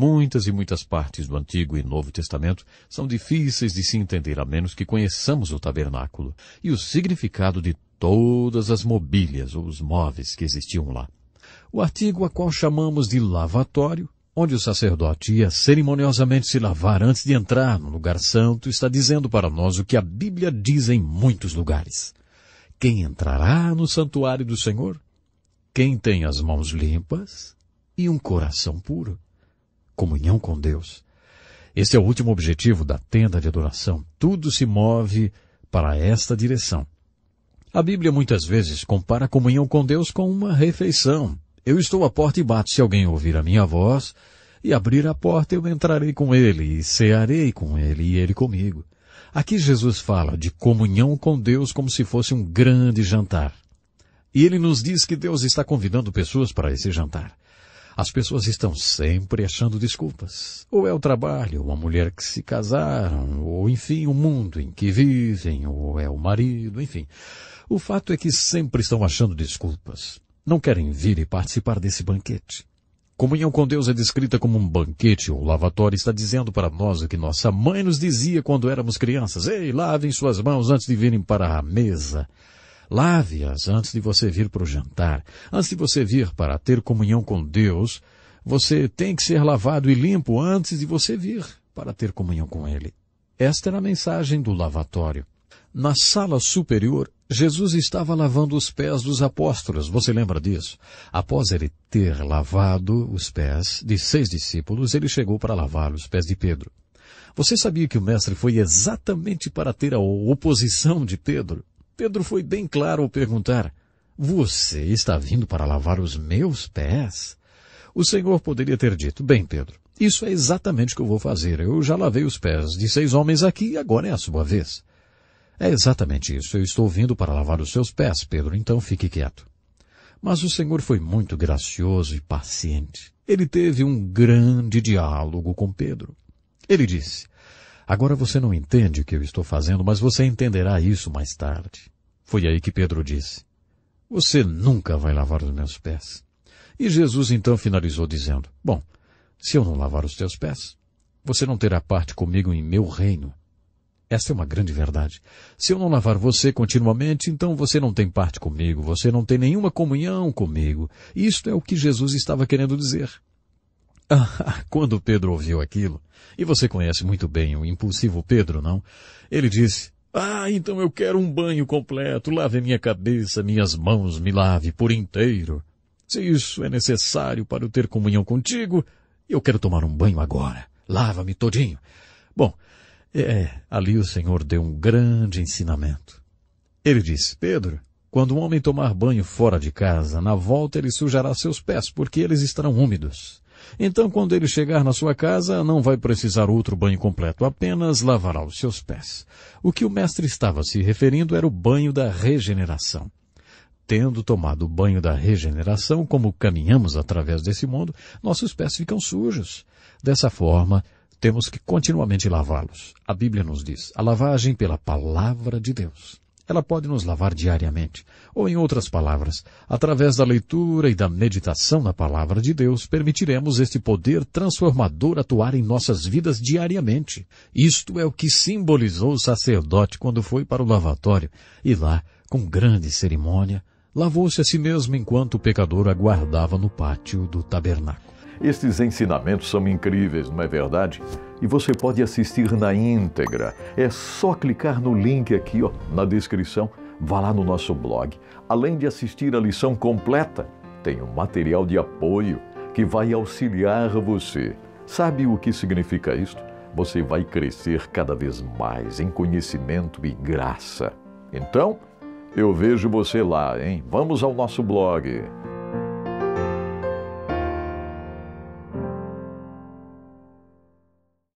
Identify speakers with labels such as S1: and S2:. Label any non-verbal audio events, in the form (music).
S1: Muitas e muitas partes do Antigo e Novo Testamento são difíceis de se entender a menos que conheçamos o tabernáculo e o significado de todas as mobílias ou os móveis que existiam lá. O artigo a qual chamamos de lavatório, onde o sacerdote ia cerimoniosamente se lavar antes de entrar no lugar santo, está dizendo para nós o que a Bíblia diz em muitos lugares. Quem entrará no santuário do Senhor? Quem tem as mãos limpas e um coração puro comunhão com Deus. Esse é o último objetivo da tenda de adoração. Tudo se move para esta direção. A Bíblia muitas vezes compara a comunhão com Deus com uma refeição. Eu estou à porta e bato. Se alguém ouvir a minha voz e abrir a porta, eu entrarei com ele e cearei com ele e ele comigo. Aqui Jesus fala de comunhão com Deus como se fosse um grande jantar. E ele nos diz que Deus está convidando pessoas para esse jantar. As pessoas estão sempre achando desculpas. Ou é o trabalho, ou a mulher que se casaram, ou enfim, o mundo em que vivem, ou é o marido, enfim. O fato é que sempre estão achando desculpas. Não querem vir e participar desse banquete. Comunhão com Deus é descrita como um banquete ou lavatório está dizendo para nós o que nossa mãe nos dizia quando éramos crianças. Ei, lavem suas mãos antes de virem para a mesa. Lave-as antes de você vir para o jantar. Antes de você vir para ter comunhão com Deus, você tem que ser lavado e limpo antes de você vir para ter comunhão com Ele. Esta era a mensagem do lavatório. Na sala superior, Jesus estava lavando os pés dos apóstolos, você lembra disso? Após ele ter lavado os pés de seis discípulos, ele chegou para lavar os pés de Pedro. Você sabia que o mestre foi exatamente para ter a oposição de Pedro? Pedro foi bem claro ao perguntar, Você está vindo para lavar os meus pés? O Senhor poderia ter dito, Bem, Pedro, isso é exatamente o que eu vou fazer. Eu já lavei os pés de seis homens aqui e agora é a sua vez. É exatamente isso. Eu estou vindo para lavar os seus pés, Pedro, então fique quieto. Mas o Senhor foi muito gracioso e paciente. Ele teve um grande diálogo com Pedro. Ele disse, Agora você não entende o que eu estou fazendo, mas você entenderá isso mais tarde. Foi aí que Pedro disse: Você nunca vai lavar os meus pés. E Jesus então finalizou dizendo: Bom, se eu não lavar os teus pés, você não terá parte comigo em meu reino. Esta é uma grande verdade. Se eu não lavar você continuamente, então você não tem parte comigo, você não tem nenhuma comunhão comigo. Isto é o que Jesus estava querendo dizer. (laughs) Quando Pedro ouviu aquilo, e você conhece muito bem o impulsivo Pedro, não? Ele disse, ah, então eu quero um banho completo, lave minha cabeça, minhas mãos, me lave por inteiro. Se isso é necessário para eu ter comunhão contigo, eu quero tomar um banho agora. Lava-me todinho. Bom, é, ali o Senhor deu um grande ensinamento. Ele disse, Pedro, quando um homem tomar banho fora de casa, na volta ele sujará seus pés, porque eles estarão úmidos. Então, quando ele chegar na sua casa, não vai precisar outro banho completo, apenas lavará os seus pés. O que o mestre estava se referindo era o banho da regeneração tendo tomado o banho da regeneração, como caminhamos através desse mundo, nossos pés ficam sujos. Dessa forma, temos que continuamente lavá-los. A Bíblia nos diz a lavagem pela palavra de Deus. Ela pode nos lavar diariamente. Ou, em outras palavras, através da leitura e da meditação na palavra de Deus, permitiremos este poder transformador atuar em nossas vidas diariamente. Isto é o que simbolizou o sacerdote quando foi para o lavatório e lá, com grande cerimônia, lavou-se a si mesmo enquanto o pecador aguardava no pátio do tabernáculo. Esses ensinamentos são incríveis, não é verdade? E você pode assistir na íntegra. É só clicar no link aqui, ó, na descrição. Vá lá no nosso blog. Além de assistir a lição completa, tem um material de apoio que vai auxiliar você. Sabe o que significa isto? Você vai crescer cada vez mais em conhecimento e graça. Então, eu vejo você lá, hein? Vamos ao nosso blog.